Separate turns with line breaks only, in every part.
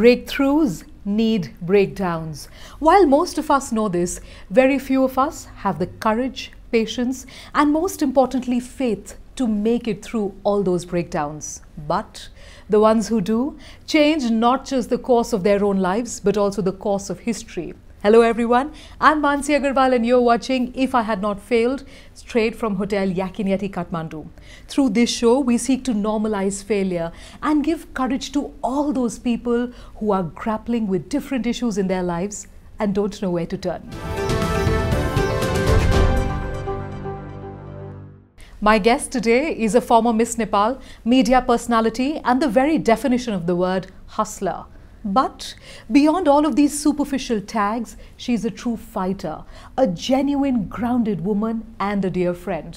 Breakthroughs need breakdowns. While most of us know this, very few of us have the courage, patience, and most importantly, faith to make it through all those breakdowns. But the ones who do change not just the course of their own lives, but also the course of history. Hello everyone, I'm Mansi Agarwal and you're watching If I Had Not Failed, straight from Hotel Yakinyati Kathmandu. Through this show, we seek to normalize failure and give courage to all those people who are grappling with different issues in their lives and don't know where to turn. My guest today is a former Miss Nepal, media personality and the very definition of the word hustler. But beyond all of these superficial tags, she's a true fighter, a genuine grounded woman and a dear friend.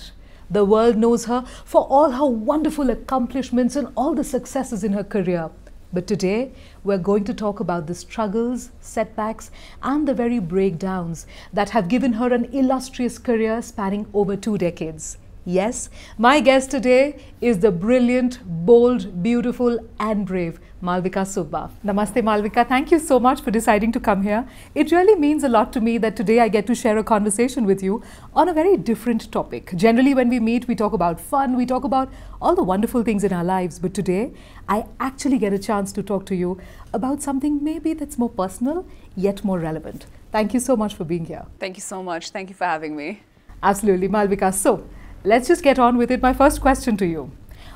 The world knows her for all her wonderful accomplishments and all the successes in her career. But today, we're going to talk about the struggles, setbacks, and the very breakdowns that have given her an illustrious career spanning over two decades. Yes, my guest today is the brilliant, bold, beautiful and brave Malvika Subba. Namaste Malvika, thank you so much for deciding to come here. It really means a lot to me that today I get to share a conversation with you on a very different topic. Generally when we meet, we talk about fun, we talk about all the wonderful things in our lives. But today, I actually get a chance to talk to you about something maybe that's more personal, yet more relevant. Thank you so much for being here.
Thank you so much. Thank you for having me.
Absolutely, Malvika. So, Let's just get on with it. My first question to you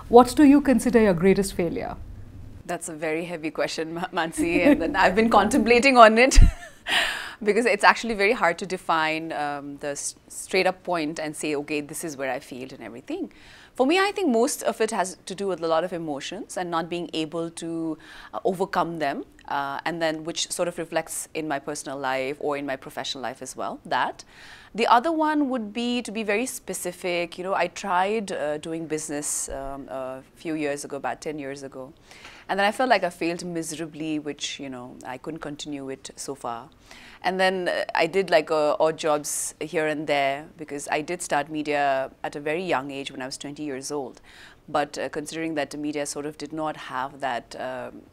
What do you consider your greatest failure?
That's a very heavy question, Mansi, and I've been contemplating on it. because it's actually very hard to define um, the straight up point and say, okay, this is where I failed and everything. For me, I think most of it has to do with a lot of emotions and not being able to uh, overcome them, uh, and then which sort of reflects in my personal life or in my professional life as well. That. The other one would be to be very specific. You know, I tried uh, doing business um, a few years ago, about 10 years ago. And then I felt like I failed miserably, which, you know, I couldn't continue it so far. And then uh, I did like uh, odd jobs here and there because I did start media at a very young age when I was 20 years old. But uh, considering that the media sort of did not have that um,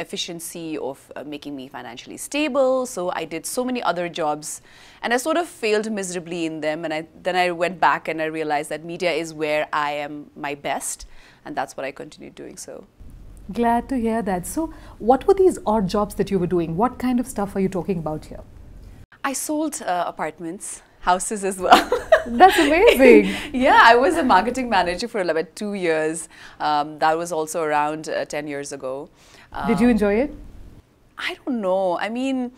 efficiency of uh, making me financially stable. So I did so many other jobs and I sort of failed miserably in them. And I, then I went back and I realized that media is where I am my best. And that's what I continued doing. So
glad to hear that. So what were these odd jobs that you were doing? What kind of stuff are you talking about here?
I sold uh, apartments, houses as well. That's
amazing.
yeah, I was a marketing manager for about two years. Um, that was also around uh, 10 years ago. Um, Did you enjoy it? I don't know. I mean,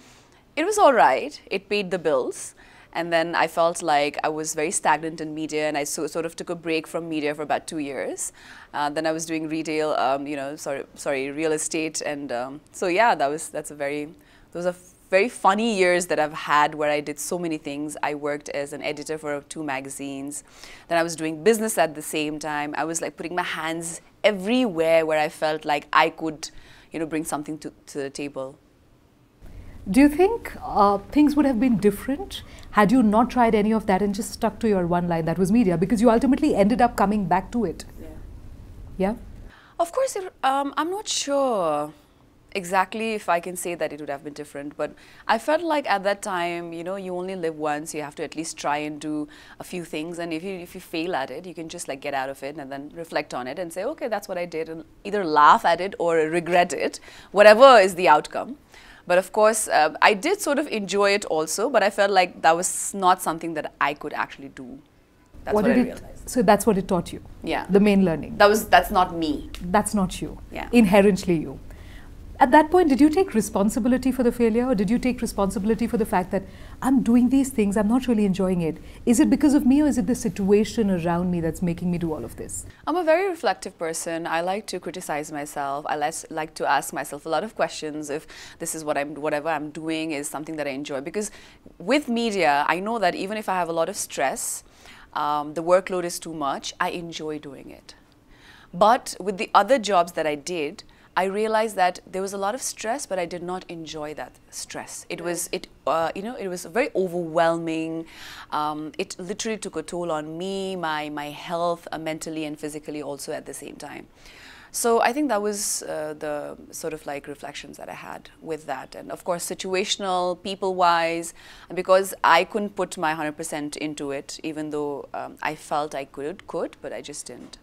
it was all right. It paid the bills. And then I felt like I was very stagnant in media, and I so, sort of took a break from media for about two years. Uh, then I was doing retail, um, you know, sorry, sorry, real estate, and um, so yeah, that was that's a very those are very funny years that I've had where I did so many things. I worked as an editor for two magazines. Then I was doing business at the same time. I was like putting my hands everywhere where I felt like I could you know, bring something to, to the table.
Do you think uh, things would have been different had you not tried any of that and just stuck to your one line that was media? Because you ultimately ended up coming back to it. Yeah. yeah?
Of course, um, I'm not sure exactly if I can say that it would have been different, but I felt like at that time, you know, you only live once, you have to at least try and do a few things, and if you if you fail at it, you can just like get out of it and then reflect on it and say, okay, that's what I did, and either laugh at it or regret it, whatever is the outcome. But of course, uh, I did sort of enjoy it also, but I felt like that was not something that I could actually do. That's what, what did It,
so that's what it taught you. Yeah. The main learning. That
was that's not me.
That's not you. Yeah. Inherently you. At that point, did you take responsibility for the failure or did you take responsibility for the fact that I'm doing these things, I'm not really enjoying it? Is it because of me or is it the situation around me that's making me do all of this?
I'm a very reflective person. I like to criticize myself. I like to ask myself a lot of questions if this is what I'm, whatever I'm doing is something that I enjoy. Because with media, I know that even if I have a lot of stress, um, the workload is too much, I enjoy doing it. But with the other jobs that I did, I realized that there was a lot of stress, but I did not enjoy that stress. It was it uh, you know it was very overwhelming. Um, it literally took a toll on me, my my health, uh, mentally and physically also at the same time. So I think that was uh, the sort of like reflections that I had with that. And of course, situational, people wise, because I couldn't put my 100% into it, even though um, I felt I could, could, but I just didn't.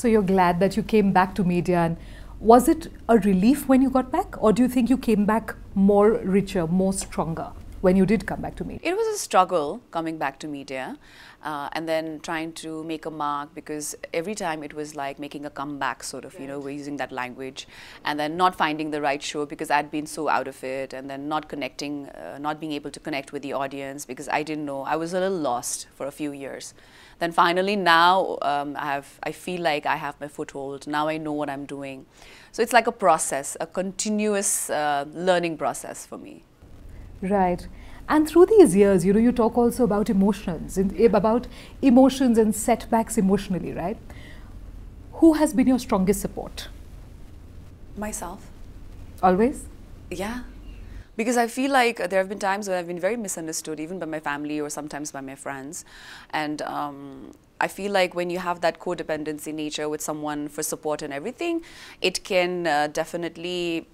So you're glad that you came back to media. And was it a relief when you got back? Or do you think you came back more richer, more stronger? when you did come back to media?
It was a struggle coming back to media uh, and then trying to make a mark because every time it was like making a comeback sort of, right. you know, we're using that language and then not finding the right show because I'd been so out of it and then not connecting, uh, not being able to connect with the audience because I didn't know. I was a little lost for a few years. Then finally now um, I have, I feel like I have my foothold. Now I know what I'm doing. So it's like a process, a continuous uh, learning process for me.
Right. And through these years, you know, you talk also about emotions, in, eh, about emotions and setbacks emotionally, right? Who has been your strongest support?
Myself. Always? Yeah. Because I feel like there have been times where I've been very misunderstood, even by my family or sometimes by my friends. And um, I feel like when you have that codependency nature with someone for support and everything, it can uh, definitely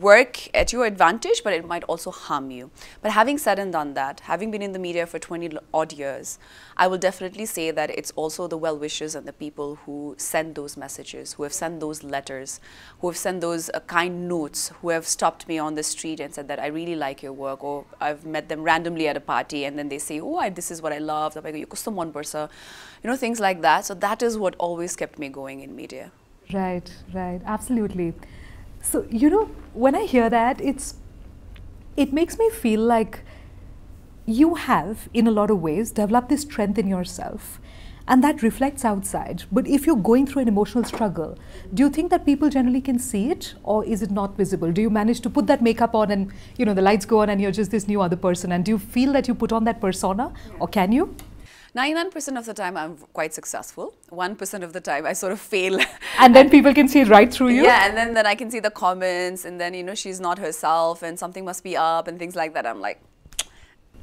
work at your advantage, but it might also harm you. But having said and done that, having been in the media for 20 odd years, I will definitely say that it's also the well wishers and the people who send those messages, who have sent those letters, who have sent those uh, kind notes, who have stopped me on the street and said that I really like your work, or I've met them randomly at a party and then they say, oh, I, this is what I love, you know, things like that. So that is what always kept me going in media.
Right, right, absolutely. So, you know, when I hear that, it's it makes me feel like you have, in a lot of ways, developed this strength in yourself. And that reflects outside. But if you're going through an emotional struggle, do you think that people generally can see it or is it not visible? Do you manage to put that makeup on and, you know, the lights go on and you're just this new other person? And do you feel that you put on that persona or can you?
99% of the time, I'm quite successful. 1% of the time, I sort of fail.
And then people can see right through you? Yeah, and
then, then I can see the comments, and then, you know, she's not herself, and something must be up, and things like that. I'm like,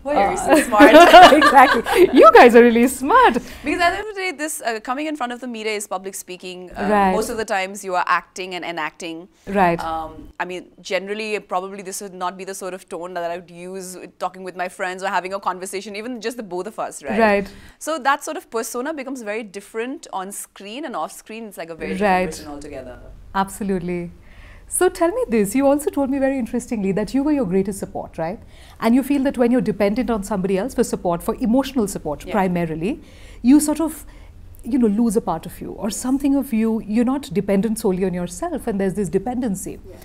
why are you so uh, smart? exactly.
You guys are really smart.
Because at the end of the day, this uh, coming in front of the media is public speaking. Um, right. Most of the times, you are acting and enacting. Right. Um, I mean, generally, probably this would not be the sort of tone that I would use talking with my friends or having a conversation, even just the both of us, right? Right. So that sort of persona becomes very different on screen and off screen. It's like a very right. different person altogether.
Absolutely. So tell me this, you also told me very interestingly that you were your greatest support, right? And you feel that when you're dependent on somebody else for support, for emotional support yeah. primarily, you sort of you know lose a part of you or something of you you're not dependent solely on yourself and there's this dependency yeah.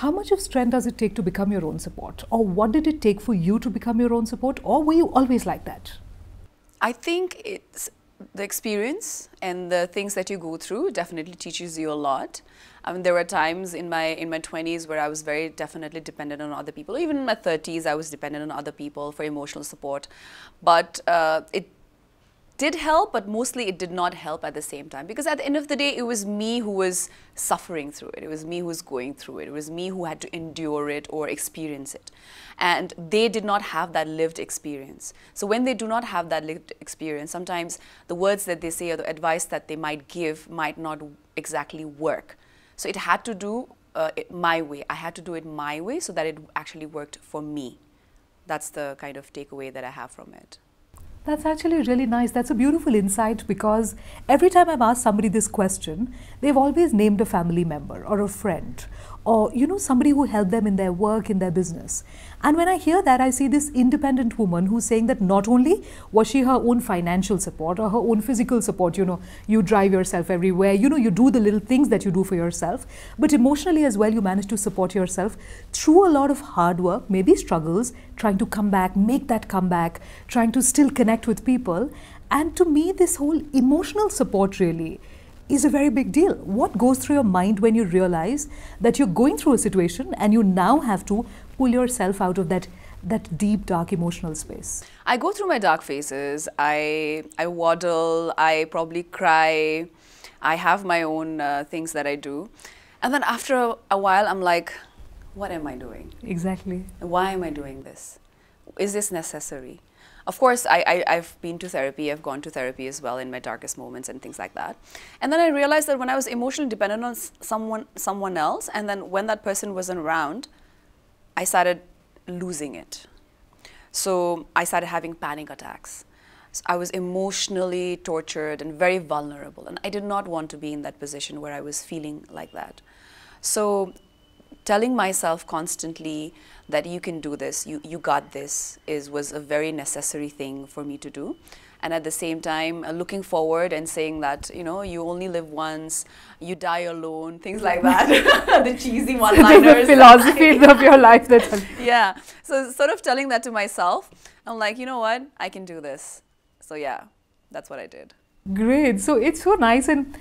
how much of strength does it take to become your own support or what did it take for you to become your own support or were you always like that
i think it's the experience and the things that you go through definitely teaches you a lot I mean, there were times in my in my 20s where I was very definitely dependent on other people. Even in my 30s, I was dependent on other people for emotional support. But uh, it did help, but mostly it did not help at the same time. Because at the end of the day, it was me who was suffering through it. It was me who was going through it. It was me who had to endure it or experience it. And they did not have that lived experience. So when they do not have that lived experience, sometimes the words that they say or the advice that they might give might not exactly work. So it had to do uh, it, my way. I had to do it my way so that it actually worked for me. That's the kind of takeaway that I have from it.
That's actually really nice. That's a beautiful insight because every time I've asked somebody this question, they've always named a family member or a friend or you know somebody who helped them in their work in their business and when i hear that i see this independent woman who's saying that not only was she her own financial support or her own physical support you know you drive yourself everywhere you know you do the little things that you do for yourself but emotionally as well you manage to support yourself through a lot of hard work maybe struggles trying to come back make that comeback trying to still connect with people and to me this whole emotional support really is a very big deal. What goes through your mind when you realize that you're going through a situation and you now have to pull yourself out of that that deep dark emotional space?
I go through my dark phases. I I waddle, I probably cry. I have my own uh, things that I do. And then after a, a while I'm like what am I doing?
Exactly.
Why am I doing this? Is this necessary? Of course, I, I, have been to therapy, I've gone to therapy as well in my darkest moments and things like that. And then I realized that when I was emotionally dependent on someone, someone else, and then when that person wasn't around, I started losing it. So I started having panic attacks. So I was emotionally tortured and very vulnerable, and I did not want to be in that position where I was feeling like that. So telling myself constantly that you can do this, you, you got this, is, was a very necessary thing for me to do. And at the same time, uh, looking forward and saying that, you know, you only live once, you die alone, things like that. the cheesy one liners. the philosophy of your life. That yeah. So, sort of telling that to myself, I'm like, you know what, I can do this. So, yeah, that's what I did.
Great. So, it's so nice. And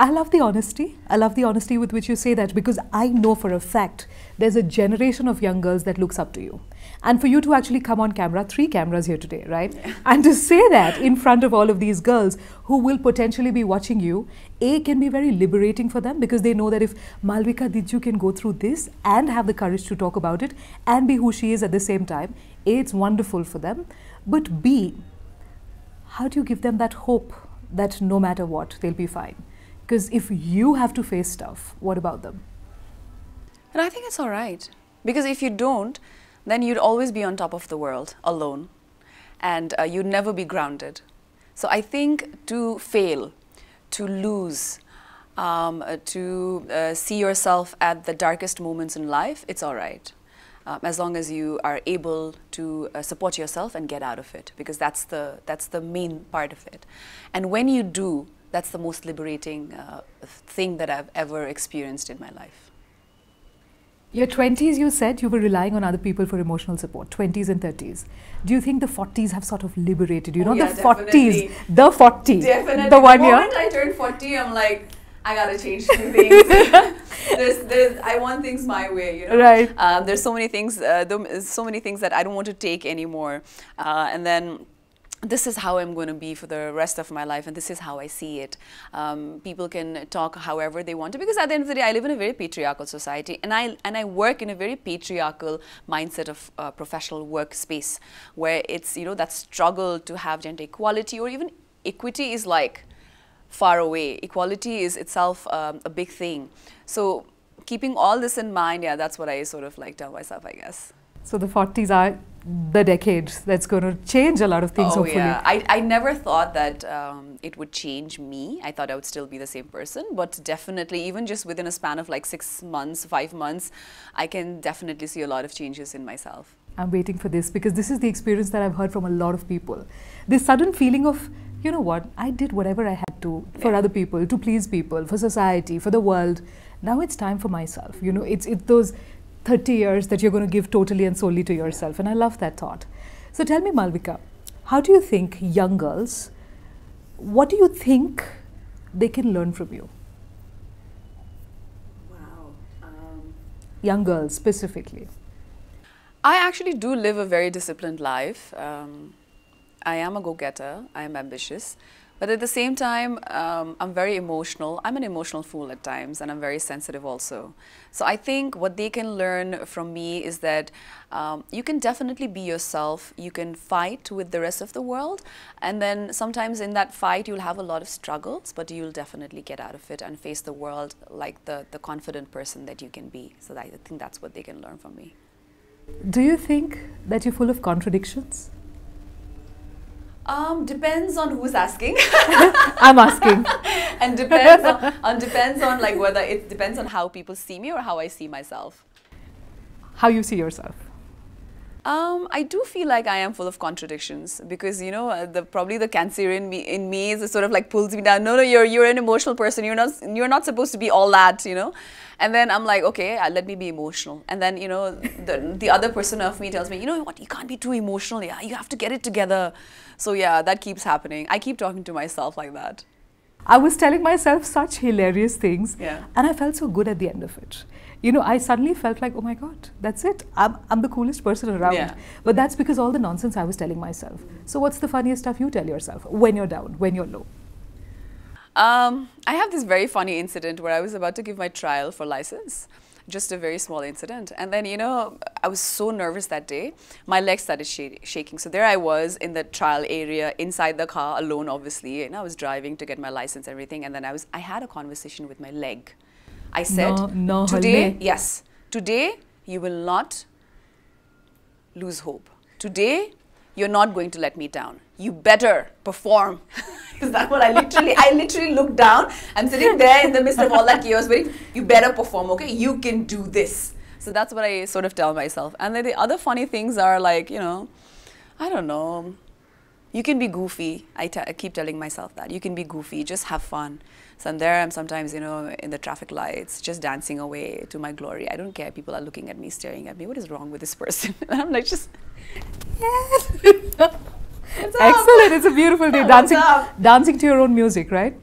I love the honesty. I love the honesty with which you say that because I know for a fact there's a generation of young girls that looks up to you. And for you to actually come on camera, three cameras here today, right? Yeah. And to say that in front of all of these girls who will potentially be watching you, A, can be very liberating for them because they know that if Malvika you can go through this and have the courage to talk about it and be who she is at the same time, A, it's wonderful for them. But B, how do you give them that hope that no matter what, they'll be fine? Because if you have to face stuff, what about them?
And I think it's all right. Because if you don't, then you'd always be on top of the world alone and uh, you'd never be grounded. So I think to fail, to lose, um, uh, to uh, see yourself at the darkest moments in life, it's all right. Um, as long as you are able to uh, support yourself and get out of it, because that's the, that's the main part of it. And when you do, that's the most liberating uh, thing that I've ever experienced in my life.
Your 20s, you said you were relying on other people for emotional support, 20s and 30s. Do you think the 40s have sort of liberated you? Oh, Not yeah, the definitely. 40s, the 40. Definitely. The one the moment I
turned 40, I'm like, I gotta change some things. there's, there's, I want things my way, you know. Right. Uh, there's so many things, uh, so many things that I don't want to take anymore. Uh, and then this is how I'm going to be for the rest of my life, and this is how I see it. Um, people can talk however they want to, because at the end of the day, I live in a very patriarchal society, and I and I work in a very patriarchal mindset of uh, professional workspace, where it's you know that struggle to have gender equality or even equity is like far away. Equality is itself um, a big thing. So keeping all this in mind, yeah, that's what I sort of like tell myself, I guess.
So the 40s are the decade that's going to change a lot of things, oh, hopefully. Yeah.
I, I never thought that um, it would change me. I thought I would still be the same person, but definitely, even just within a span of like six months, five months, I can definitely see a lot of changes in myself.
I'm waiting for this because this is the experience that I've heard from a lot of people. This sudden feeling of, you know what, I did whatever I had to for yeah. other people, to please people, for society, for the world. Now it's time for myself. You know, it's, it's those 30 years that you're going to give totally and solely to yourself. And I love that thought. So tell me, Malvika, how do you think young girls, what do you think they can learn from you? Wow. Um. Young girls specifically.
I actually do live a very disciplined life. Um, I am a go getter, I am ambitious. But at the same time, um, I'm very emotional. I'm an emotional fool at times, and I'm very sensitive also. So I think what they can learn from me is that um, you can definitely be yourself. You can fight with the rest of the world, and then sometimes in that fight, you'll have a lot of struggles, but you'll definitely get out of it and face the world like the, the confident person that you can be. So I think that's what they can learn from me.
Do you think that you're full of contradictions?
Um, depends on who's asking.
I'm asking.
and depends on, on, um, depends on like whether it depends on how people see me or how I see myself.
How you see yourself?
Um, I do feel like I am full of contradictions because you know uh, the probably the in me, in me is sort of like pulls me down. No, no, you're you're an emotional person. You're not you're not supposed to be all that, you know. And then I'm like, okay, uh, let me be emotional. And then you know the the other person of me tells me, you know what, you can't be too emotional. Yeah, you have to get it together. So yeah, that keeps happening. I keep talking to myself like that.
I was telling myself such hilarious things. Yeah. And I felt so good at the end of it. You know, I suddenly felt like, oh my God, that's it. I'm, I'm the coolest person around. Yeah. But that's because all the nonsense I was telling myself. So, what's the funniest stuff you tell yourself when you're down, when you're low?
Um, I have this very funny incident where I was about to give my trial for license just a very small incident. And then, you know, I was so nervous that day. My legs started sh shaking. So there I was in the trial area, inside the car, alone, obviously. And I was driving to get my license, everything. And then I was, I had a conversation with my leg. I said, no, no, today, yes, today you will not lose hope. Today you're not going to let me down. You better perform. Is that what I literally, I literally look down. I'm sitting there in the midst of all that chaos waiting. You better perform, okay? You can do this. So that's what I sort of tell myself. And then the other funny things are like, you know, I don't know. You can be goofy. I keep telling myself that. You can be goofy. Just have fun. So I'm there, I'm sometimes, you know, in the traffic lights, just dancing away to my glory. I don't care. People are looking at me, staring at me. What is wrong with this person? And I'm like, just, yes. Excellent. It's a
beautiful day. Dancing, dancing to your own music, right?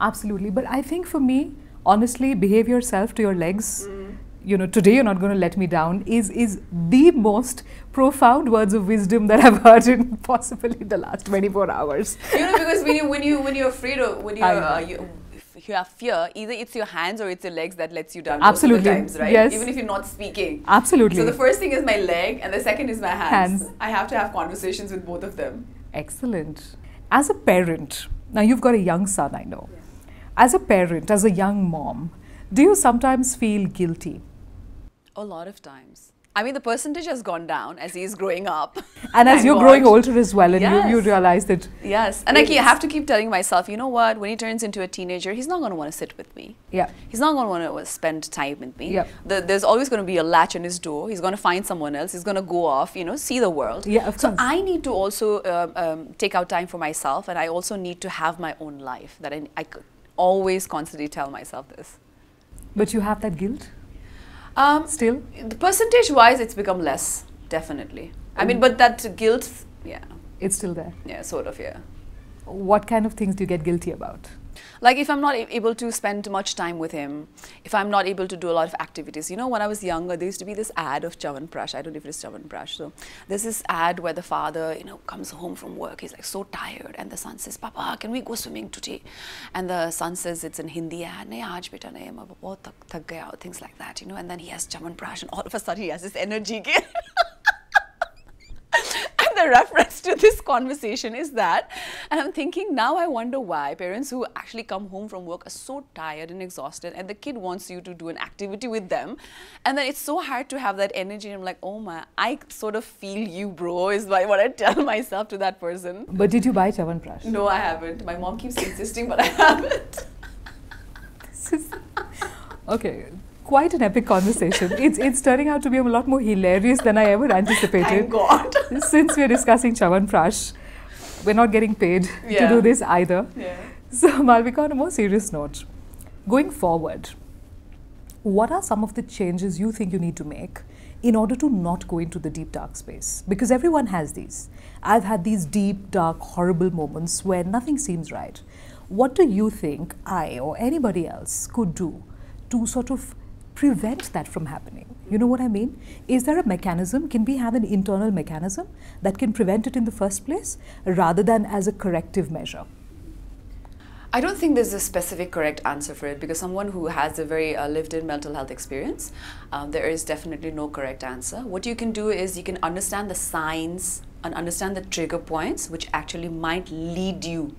Absolutely. But I think for me, honestly, behave yourself to your legs. Mm you know, today you're not going to let me down is, is the most profound words of wisdom that I've heard in possibly the last 24 hours.
You know, because when, you, when, you, when you're afraid or when you're, uh, you, you have fear, either it's your hands or it's your legs that lets you down. Absolutely. times, right? Yes. Even if you're not speaking. Absolutely. So the first thing is my leg and the second is my hands. hands. I have to have conversations with both of them.
Excellent. As a parent, now you've got a young son, I know. As a parent, as a young mom, do you sometimes feel guilty
a lot of times. I mean, the percentage has gone down as he's growing up. And as you're God. growing
older as well, and yes. you, you realize that.
Yes. And I have to keep telling myself, you know what, when he turns into a teenager, he's not going to want to sit with me. Yeah. He's not going to want to spend time with me. Yeah. The, there's always going to be a latch on his door. He's going to find someone else. He's going to go off, you know, see the world. Yeah, of so course. So I need to also um, um, take out time for myself, and I also need to have my own life. That I, I could always constantly tell myself this.
But you have that guilt?
Um, Still? Percentage wise, it's become less, definitely. I mean, but that guilt, yeah. It's still there. Yeah, sort of, yeah.
What kind of things do you get guilty about?
Like if I'm not able to spend much time with him, if I'm not able to do a lot of activities. You know, when I was younger, there used to be this ad of Chavan Prash. I don't know if it's Chavan Prash. So there's this ad where the father, you know, comes home from work. He's like so tired. And the son says, Papa, can we go swimming today? And the son says, it's in Hindi ad. Nahi, aaj beta nahi, main bahut thak, thak gaya. Things like that, you know. And then he has Chavan Prash and all of a sudden he has this energy again. the reference to this conversation is that. And I'm thinking now I wonder why parents who actually come home from work are so tired and exhausted and the kid wants you to do an activity with them. And then it's so hard to have that energy. I'm like, oh my, I sort of feel you bro is what I tell myself to that person.
But did you buy Chavanprash? No, I
haven't. My mom keeps insisting but I haven't. okay,
quite an epic conversation. it's it's turning out to be a lot more hilarious than I ever anticipated. Thank God. Since we're discussing Prash, we're not getting paid yeah. to do this either. Yeah. So Malvika, on a more serious note, going forward, what are some of the changes you think you need to make in order to not go into the deep dark space? Because everyone has these. I've had these deep, dark, horrible moments where nothing seems right. What do you think I or anybody else could do to sort of prevent that from happening. You know what I mean? Is there a mechanism? Can we have an internal mechanism that can prevent it in the first place rather than as a corrective measure?
I don't think there's a specific correct answer for it because someone who has a very uh, lived in mental health experience, um, there is definitely no correct answer. What you can do is you can understand the signs and understand the trigger points which actually might lead you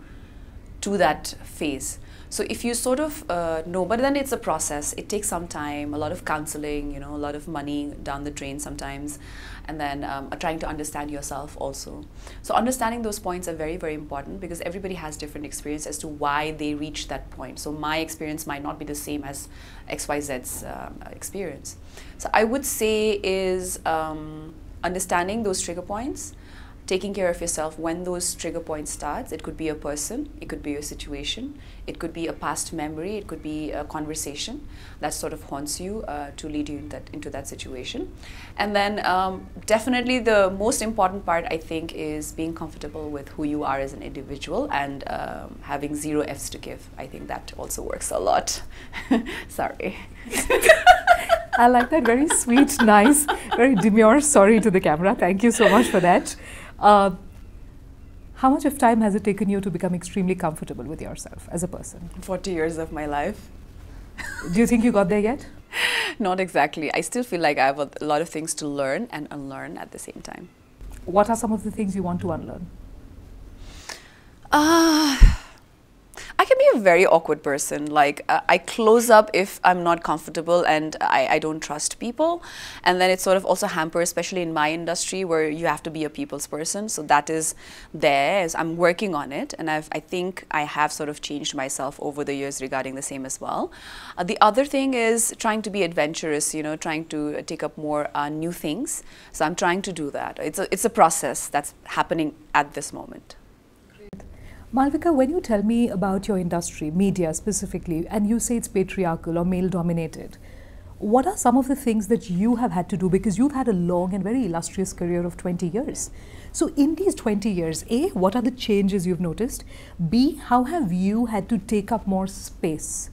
to that phase. So if you sort of uh, know, but then it's a process. It takes some time, a lot of counseling, you know, a lot of money down the drain sometimes, and then um, uh, trying to understand yourself also. So understanding those points are very, very important because everybody has different experience as to why they reach that point. So my experience might not be the same as XYZ's um, experience. So I would say is um, understanding those trigger points taking care of yourself when those trigger points starts it could be a person it could be a situation it could be a past memory it could be a conversation that sort of haunts you uh, to lead you that, into that situation and then um, definitely the most important part i think is being comfortable with who you are as an individual and um, having zero f's to give i think that also works a lot sorry I like that.
Very sweet, nice, very demure. Sorry to the camera. Thank you so much for that. Uh, how much of time has it taken you to become extremely comfortable with yourself as a person?
40 years of my life. Do you think you got there yet? Not exactly. I still feel like I have a lot of things to learn and unlearn at the same time.
What are some of the things you want to unlearn?
Ah. Uh, I can be a very awkward person. Like uh, I close up if I'm not comfortable and I, I don't trust people. And then it sort of also hampers, especially in my industry where you have to be a people's person. So that is there. I'm working on it. And I've, I think I have sort of changed myself over the years regarding the same as well. Uh, the other thing is trying to be adventurous, you know, trying to take up more uh, new things. So I'm trying to do that. It's a, it's a process that's happening at this moment.
Malvika, when you tell me about your industry, media specifically, and you say it's patriarchal or male dominated, what are some of the things that you have had to do? Because you've had a long and very illustrious career of 20 years. So, in these 20 years, A, what are the changes you've noticed? B, how have you had to take up more space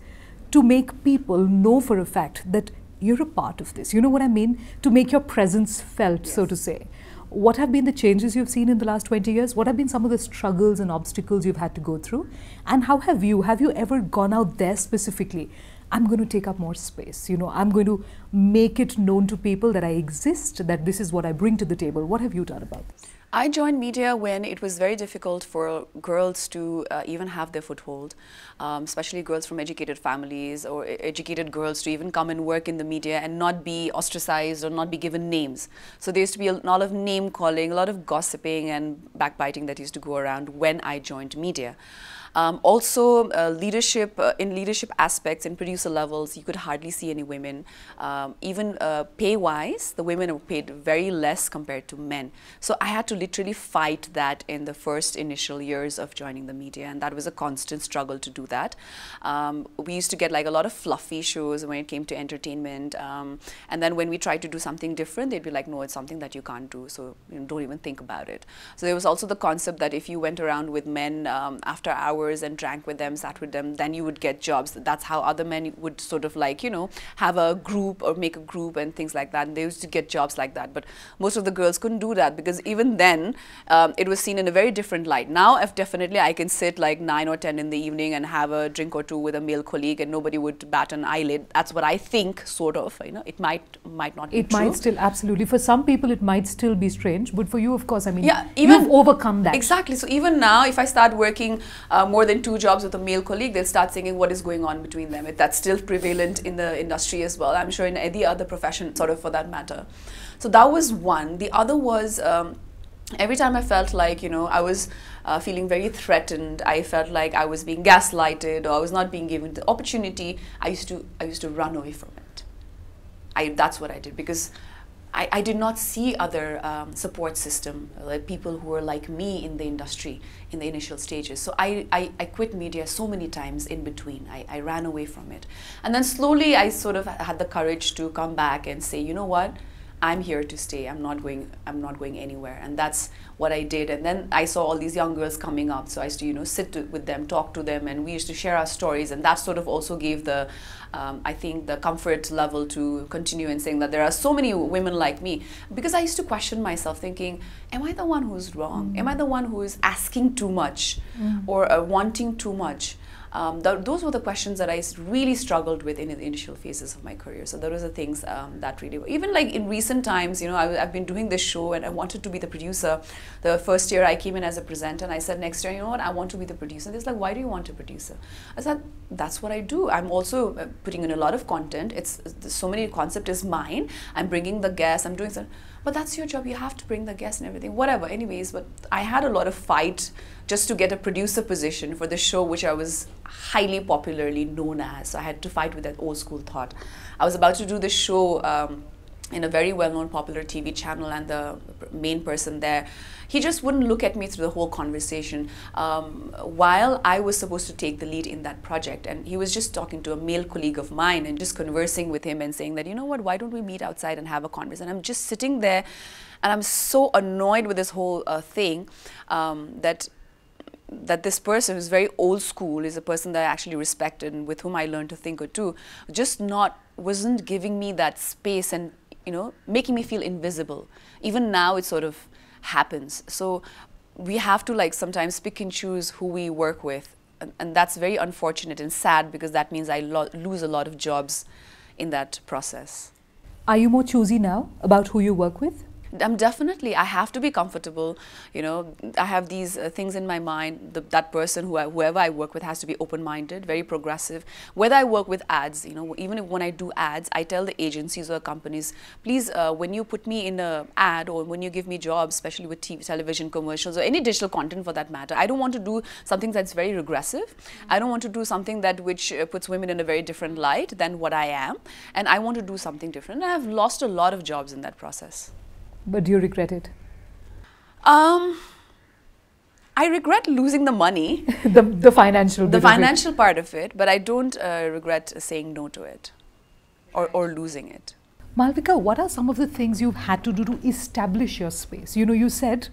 to make people know for a fact that you're a part of this? You know what I mean? To make your presence felt, yes. so to say what have been the changes you've seen in the last 20 years? What have been some of the struggles and obstacles you've had to go through? And how have you, have you ever gone out there specifically? I'm going to take up more space. You know, I'm going to make it known to people that I exist, that this is what I bring to the table. What have you done about this?
I joined media when it was very difficult for girls to uh, even have their foothold, um, especially girls from educated families or educated girls to even come and work in the media and not be ostracized or not be given names. So there used to be a lot of name calling, a lot of gossiping and backbiting that used to go around when I joined media. Um, also, uh, leadership uh, in leadership aspects in producer levels, you could hardly see any women. Um, even uh, pay-wise, the women were paid very less compared to men. So I had to literally fight that in the first initial years of joining the media, and that was a constant struggle to do that. Um, we used to get like a lot of fluffy shows when it came to entertainment, um, and then when we tried to do something different, they'd be like, "No, it's something that you can't do, so you know, don't even think about it." So there was also the concept that if you went around with men um, after hours hours and drank with them, sat with them, then you would get jobs. That's how other men would sort of like, you know, have a group or make a group and things like that. And they used to get jobs like that. But most of the girls couldn't do that because even then, um, it was seen in a very different light. Now, if definitely I can sit like 9 or 10 in the evening and have a drink or two with a male colleague and nobody would bat an eyelid. That's what I think, sort of. You know, it might might not It true. might still,
absolutely. For some people, it might still be strange. But for you, of course, I mean, yeah, even, you've overcome
that. Exactly. So even now, if I start working um, more than two jobs with a male colleague, they'll start thinking what is going on between them. If that's still prevalent in the industry as well. I'm sure in any other profession, sort of for that matter. So that was one. The other was. Um, every time I felt like, you know, I was uh, feeling very threatened, I felt like I was being gaslighted or I was not being given the opportunity, I used to, I used to run away from it. I, that's what I did because I, I did not see other um, support system, like people who were like me in the industry in the initial stages. So I, I, I quit media so many times in between. I, I ran away from it. And then slowly I sort of had the courage to come back and say, you know what? I'm here to stay. I'm not going. I'm not going anywhere. And that's what I did. And then I saw all these young girls coming up, so I used to you know sit to, with them, talk to them, and we used to share our stories. And that sort of also gave the, um, I think, the comfort level to continue and saying that there are so many women like me. Because I used to question myself, thinking, am I the one who's wrong? Mm. Am I mm. the one who is asking too much, mm. or uh, wanting too much? Um, th those were the questions that I really struggled with in the initial phases of my career. So those are things um, that really were. Even like in recent times, you know, I, have been doing this show and I wanted to be the producer. The first year I came in as a presenter and I said, next year, you know what, I want to be the producer. And they're like, why do you want a producer? I said, that's what I do. I'm also uh, putting in a lot of content. It's, it's uh, so many concept is mine. I'm bringing the guests. I'm doing so. But that's your job. You have to bring the guests and everything. Whatever. Anyways, but I had a lot of fight just to get a producer position for the show, which I was highly popularly known as. So I had to fight with that old school thought. I was about to do the show. Um, in a very well-known popular TV channel and the main person there, he just wouldn't look at me through the whole conversation um, while I was supposed to take the lead in that project. And he was just talking to a male colleague of mine and just conversing with him and saying that, you know what, why don't we meet outside and have a conversation? I'm just sitting there and I'm so annoyed with this whole uh, thing um, that that this person who's very old school is a person that I actually respected and with whom I learned to think or do, just not wasn't giving me that space and you know making me feel invisible. Even now, it sort of happens. So we have to like sometimes pick and choose who we work with, and, and that's very unfortunate and sad because that means I lo lose a lot of jobs in that process.
Are you more choosy now about who you work with?
I'm definitely, I have to be comfortable. You know, I have these uh, things in my mind. The, that person, who I, whoever I work with, has to be open-minded, very progressive. Whether I work with ads, you know, even if when I do ads, I tell the agencies or companies, please, uh, when you put me in an ad or when you give me jobs, especially with TV, television commercials or any digital content for that matter, I don't want to do something that's very regressive. Mm -hmm. I don't want to do something that which uh, puts women in a very different light than what I am. And I want to do something different. And I've lost a lot of jobs in that process.
But do you regret it?
Um, I regret losing the money. the, the financial The financial of part of it, but I don't uh, regret saying no to it or, or losing it. Malvika,
what are some of the things you've had to do to establish your space? You know, you said,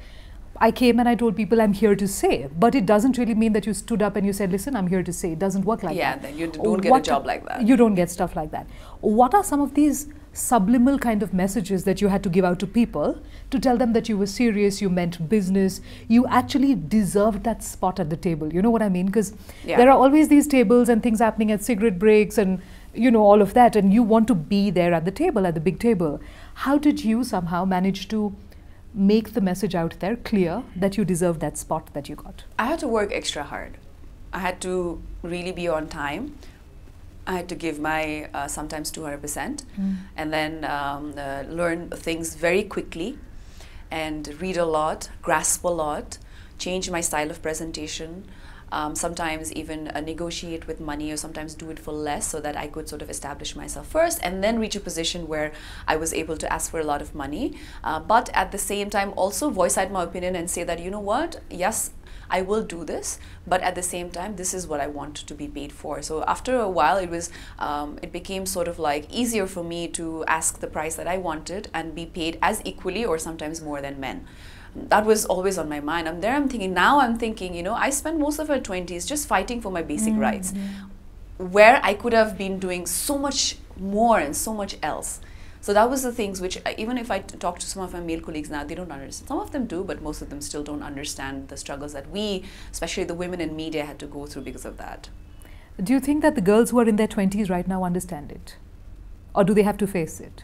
I came and I told people I'm here to say, but it doesn't really mean that you stood up and you said, listen, I'm here to say. It doesn't work like yeah, that. Yeah, you don't get what, a job like that. You don't get stuff like that. What are some of these subliminal kind of messages that you had to give out to people to tell them that you were serious, you meant business, you actually deserved that spot at the table. You know what I mean? Because yeah. there are always these tables and things happening at cigarette breaks and you know all of that, and you want to be there at the table, at the big table. How did you somehow manage to? Make the message out there clear that you deserve that spot that you got.
I had to work extra hard. I had to really be on time. I had to give my uh, sometimes 200% mm. and then um, uh, learn things very quickly and read a lot, grasp a lot, change my style of presentation, um, sometimes even uh, negotiate with money or sometimes do it for less so that I could sort of establish myself first and then reach a position where I was able to ask for a lot of money. Uh, but at the same time, also voice out my opinion and say that, you know what, yes, I will do this, but at the same time, this is what I want to be paid for. So after a while, it was um, it became sort of like easier for me to ask the price that I wanted and be paid as equally or sometimes more than men that was always on my mind. I'm there, I'm thinking, now I'm thinking, you know, I spent most of my 20s just fighting for my basic mm -hmm. rights, where I could have been doing so much more and so much else. So that was the things which, uh, even if I talk to some of my male colleagues now, they don't understand. Some of them do, but most of them still don't understand the struggles that we, especially the women in media, had to go through because of that.
Do you think that the girls who are in their 20s right now understand it? Or do they have to face it?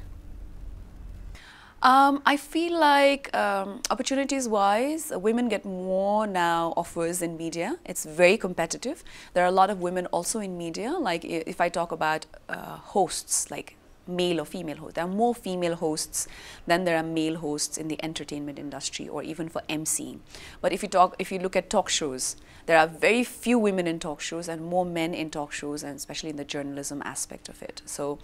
Um, I feel like um, opportunities wise, uh, women get more now offers in media. It's very competitive. There are a lot of women also in media. Like if I talk about uh, hosts, like male or female host. There are more female hosts than there are male hosts in the entertainment industry or even for emceeing. But if you talk, if you look at talk shows, there are very few women in talk shows and more men in talk shows, and especially in the journalism aspect of it. So.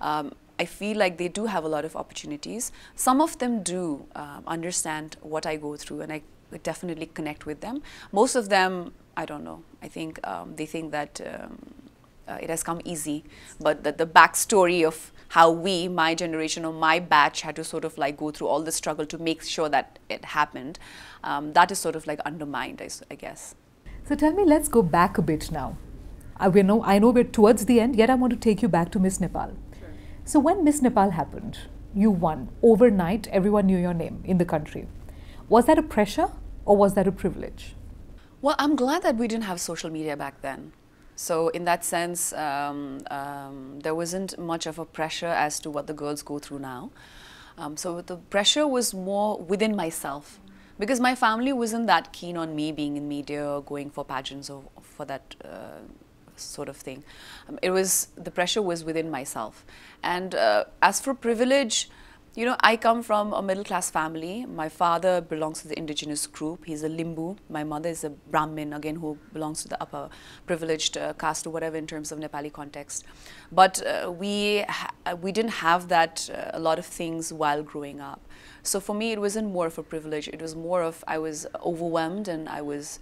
Um, I feel like they do have a lot of opportunities. Some of them do uh, understand what I go through, and I definitely connect with them. Most of them, I don't know. I think um, they think that um, uh, it has come easy, but that the backstory of how we, my generation or my batch, had to sort of like go through all the struggle to make sure that it happened. Um, that is sort of like undermined, I, I guess.
So tell me, let's go back a bit now. I, we know, I know we're towards the end, yet I want to take you back to Miss Nepal. Sure. So when Miss Nepal happened, you won. Overnight, everyone knew your name in the country. Was that a pressure or was that a privilege?
Well, I'm glad that we didn't have social media back then. So in that sense, um, um, there wasn't much of a pressure as to what the girls go through now. Um, so the pressure was more within myself because my family wasn't that keen on me being in media or going for pageants or for that uh, sort of thing. Um, it was the pressure was within myself. And uh, as for privilege, you know, I come from a middle class family. My father belongs to the indigenous group. He's a Limbu. My mother is a Brahmin, again, who belongs to the upper privileged uh, caste or whatever in terms of Nepali context. But uh, we, uh, we didn't have that, uh, a lot of things while growing up. So for me, it wasn't more of a privilege. It was more of I was overwhelmed and I was,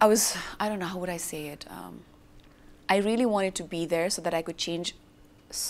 I was, I don't know, how would I say it? Um, I really wanted to be there so that I could change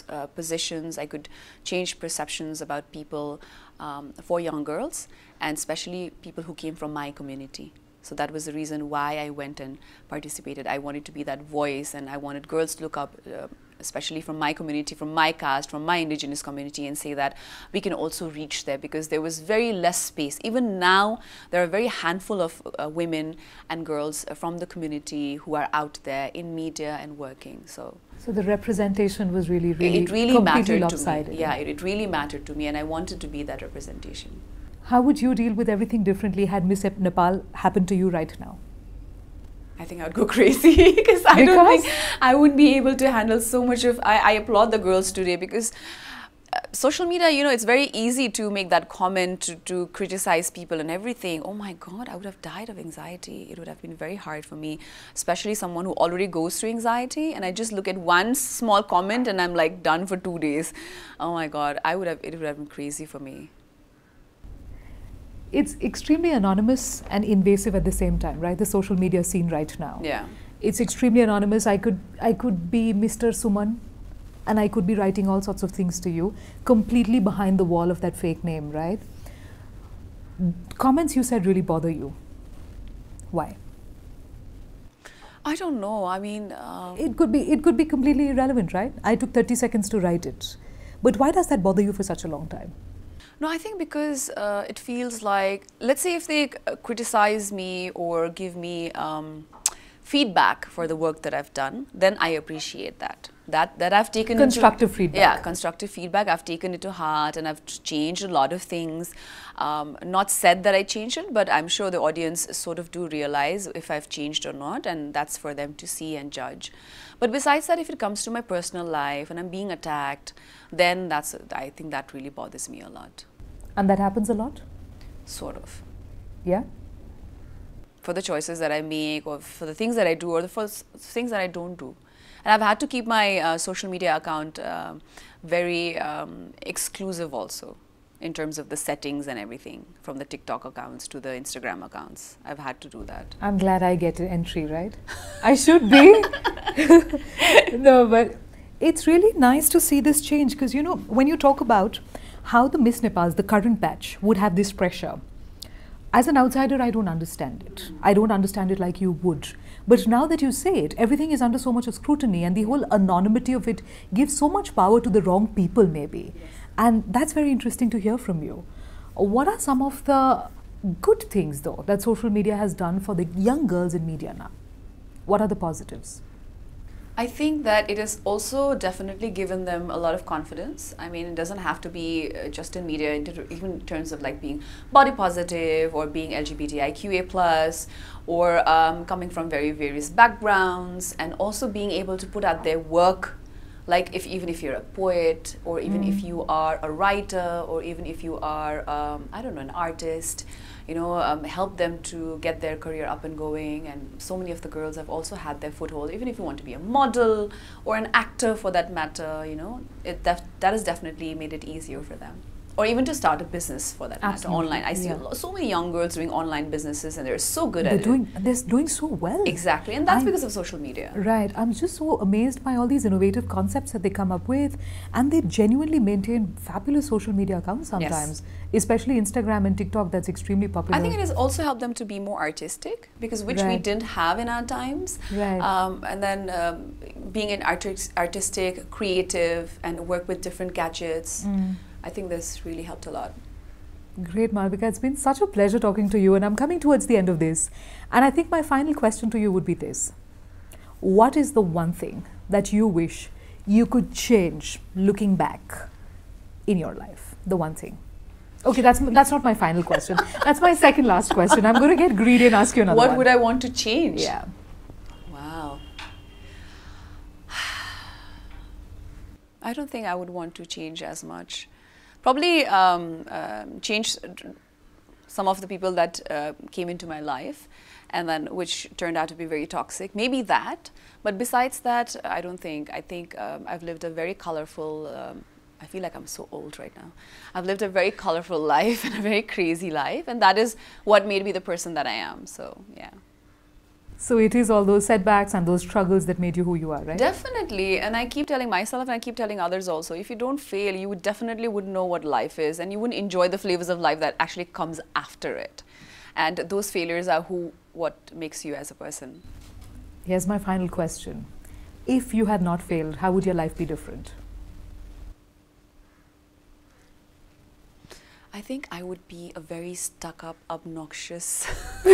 uh, positions, I could change perceptions about people um, for young girls and especially people who came from my community. So that was the reason why I went and participated. I wanted to be that voice and I wanted girls to look up, uh, especially from my community, from my caste, from my indigenous community and say that we can also reach there because there was very less space. Even now, there are a very handful of uh, women and girls from the community who are out there in media and working. So.
So the representation was really, really, it really completely mattered lopsided. To me. Yeah,
it really mattered to me, and I wanted to be that representation.
How would you deal with everything differently had Miss Nepal happened to you right now?
I think I would go crazy because I don't think I would not be able to handle so much of. I, I applaud the girls today because social media, you know, it's very easy to make that comment, to, to, criticize people and everything. Oh my God, I would have died of anxiety. It would have been very hard for me, especially someone who already goes through anxiety. And I just look at one small comment and I'm like done for two days. Oh my God, I would have, it would have been crazy for me.
It's extremely anonymous and invasive at the same time, right? The social media scene right now. Yeah. It's extremely anonymous. I could, I could be Mr. Suman and I could be writing all sorts of things to you completely behind the wall of that fake name, right? Comments you said really bother you. Why?
I don't know. I mean, um,
it could be it could be completely irrelevant, right? I took 30 seconds to write it, but why does that bother you for such a long time?
No, I think because uh, it feels like let's say if they uh, criticize me or give me um, feedback for the work that I've done, then I appreciate that that that I've taken constructive into, feedback. Yeah, constructive feedback. I've taken it to heart, and I've changed a lot of things. Um, not said that I changed it, but I'm sure the audience sort of do realize if I've changed or not, and that's for them to see and judge. But besides that, if it comes to my personal life and I'm being attacked, then that's I think that really bothers me a lot.
And that happens a lot. Sort of. Yeah
for the choices that I make or for the things that I do or the things that I don't do. And I've had to keep my uh, social media account uh, very um, exclusive also in terms of the settings and everything from the TikTok accounts to the Instagram accounts. I've had to do that.
I'm glad I get an entry, right? I should be. no, but it's really nice to see this change because you know, when you talk about how the Miss Nepals, the current batch, would have this pressure. As an outsider, I don't understand it. I don't understand it like you would. But now that you say it, everything is under so much of scrutiny, and the whole anonymity of it gives so much power to the wrong people, maybe. Yes. And that's very interesting to hear from you. What are some of the good things, though, that social media has done for the young girls in media now? What are the positives?
I think that it has also definitely given them a lot of confidence. I mean, it doesn't have to be uh, just in media, even in terms of like being body positive or being LGBTIQA plus or um, coming from very various backgrounds and also being able to put out their work like if even if you're a poet or even mm. if you are a writer or even if you are um, i don't know an artist you know, um, help them to get their career up and going. And so many of the girls have also had their foothold. Even if you want to be a model or an actor for that matter, you know, it that that has definitely made it easier for them or even to start a business for that Absolutely. matter online. I see yeah. lot, so many young girls doing online businesses and they're so good they're at doing, it.
They're doing so well.
Exactly, and that's i because of social media.
Right. I'm just so amazed by all these innovative concepts that they come up with and they genuinely maintain fabulous social media accounts sometimes, yes. especially Instagram and TikTok that's extremely popular. I think it has
also helped them to be more artistic because which right. we didn't have in our times. Right. Um, and then um, being an artist, artistic, creative and work with different gadgets. Mm I think this really helped a lot.
Great, Malvika. It's been such a pleasure talking to you, and I'm coming towards the end of this. And I think my final question to you would be this What is the one thing that you wish you could change looking back in your life? The one thing. Okay, that's that's not my final question. that's my second last question. I'm going to get greedy and ask you another. What one. would I
want to change? Yeah. Wow. I don't think I would want to change as much probably um, uh, changed some of the people that uh, came into my life and then which turned out to be very toxic. Maybe that, but besides that, I don't think. I think um, I've lived a very colorful. Um, I feel like I'm so old right now. I've lived a very colorful life and a very crazy life, and that is what made me the person that I am. So yeah.
So it is all those setbacks and those struggles that made you who you are, right?
Definitely. And I keep telling myself and I keep telling others also, if you don't fail, you definitely would know what life is and you wouldn't enjoy the flavors of life that actually comes after it. And those failures are who what makes you as a person.
Here's my final question. If you had not failed, how would your life be different?
I think I would be a very stuck up, obnoxious.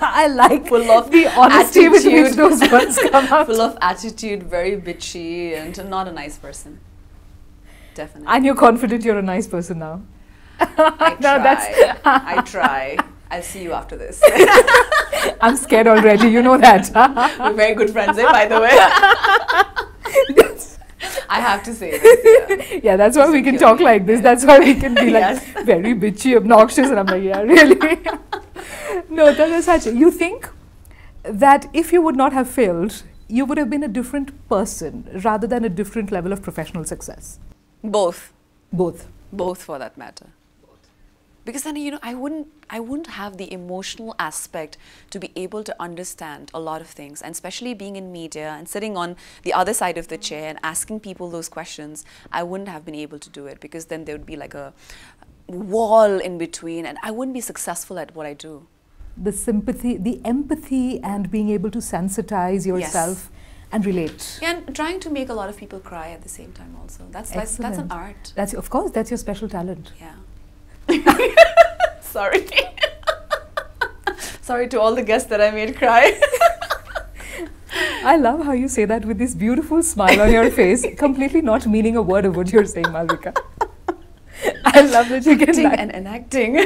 I like full of the honesty attitude. with which those words come
out. Full of attitude, very bitchy, and not a nice person. Definitely. And you're confident
you're a nice person now.
I no, try. I try. I'll see you after this.
I'm scared already. You know that.
We're very good friends, eh, by the way. I have to say this.
Yeah, yeah that's why we can talk like this. That's why we can be like yes. very bitchy, obnoxious. And I'm like, yeah, really? no, that is such. You think that if you would not have failed, you would have been a different person rather than a different level of professional success? Both. Both.
Both for that matter because then you know I wouldn't I wouldn't have the emotional aspect to be able to understand a lot of things and especially being in media and sitting on the other side of the mm. chair and asking people those questions I wouldn't have been able to do it because then there would be like a wall in between and I wouldn't be successful at what I do
the sympathy the empathy and being able to sensitize yourself yes. And relate.
Yeah, and trying to make a lot of people cry at the same time also. That's that's that's an art.
That's of course that's your special talent. Yeah.
Sorry. Sorry to all the guests that I made cry.
I love how you say that with this beautiful smile on your face, completely not meaning a word of what you're saying, Malvika. I love that you are getting and enacting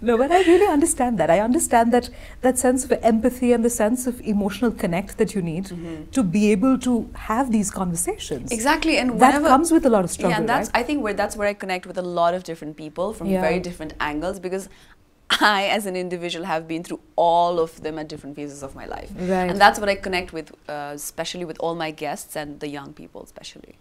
no, but I really understand that. I understand that that sense of empathy and the sense of emotional connect that you need mm-hmm. to be able to have these conversations. Exactly, and whenever, that comes with a lot of struggle. Yeah, and that's
right? I think where that's where I connect with a lot of different people from yeah. very different angles because I, as an individual, have been through all of them at different phases of my life. Right. And that's what I connect with, uh, especially with all my guests and the young people, especially.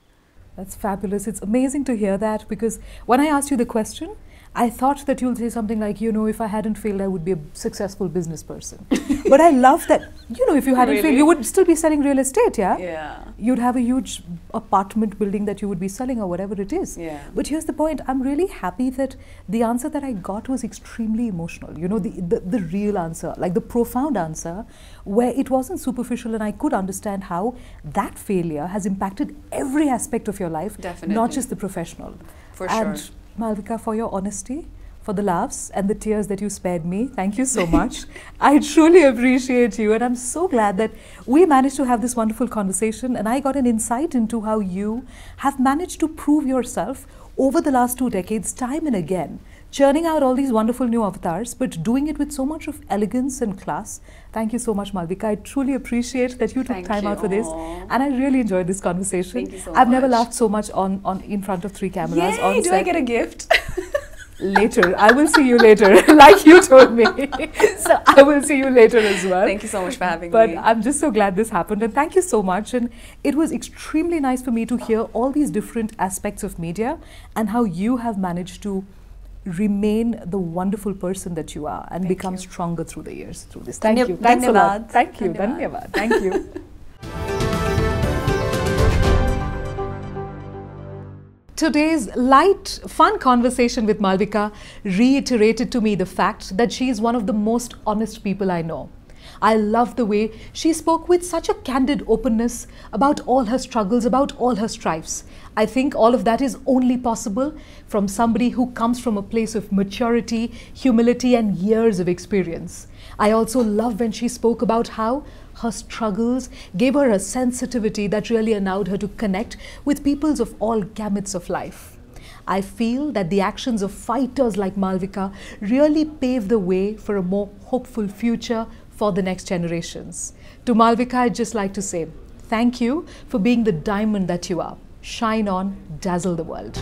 That's fabulous. It's amazing to hear that because when I asked you the question, I thought that you'll say something like, you know, if I hadn't failed, I would be a successful business person. but I love that, you know, if you hadn't really? failed, you would still be selling real estate, yeah? Yeah. You'd have a huge apartment building that you would be selling or whatever it is. Yeah. But here's the point I'm really happy that the answer that I got was extremely emotional, you know, the, the, the real answer, like the profound answer, where it wasn't superficial and I could understand how that failure has impacted every aspect of your life, Definitely. not just the professional. For and sure Malvika, for your honesty, for the laughs and the tears that you spared me. Thank you so much. I truly appreciate you. And I'm so glad that we managed to have this wonderful conversation. And I got an insight into how you have managed to prove yourself over the last two decades, time and again churning out all these wonderful new avatars, but doing it with so much of elegance and class. Thank you so much, Malvika. I truly appreciate that you took Thank time you. out for Aww. this. And I really enjoyed this conversation. So I've much. never laughed so much on, on in front of three cameras. Yay, on do set. I get a gift? later. I will see you later, like you told me. so I will see you later as well. Thank you so much for having but me. But I'm just so glad this happened and thank you so much. And it was extremely nice for me to hear all these different aspects of media and how you have managed to remain the wonderful person that you are and Thank become you. stronger through the years through this. Thank you. Thanks a lot. Thank you. Thank you. Today's light, fun conversation with Malvika reiterated to me the fact that she is one of the most honest people I know. I love the way she spoke with such a candid openness about all her struggles, about all her strifes. I think all of that is only possible from somebody who comes from a place of maturity, humility, and years of experience. I also love when she spoke about how her struggles gave her a sensitivity that really allowed her to connect with peoples of all gamuts of life. I feel that the actions of fighters like Malvika really pave the way for a more hopeful future for the next generations. To Malvika, I'd just like to say thank you for being the diamond that you are. Shine on, dazzle the world.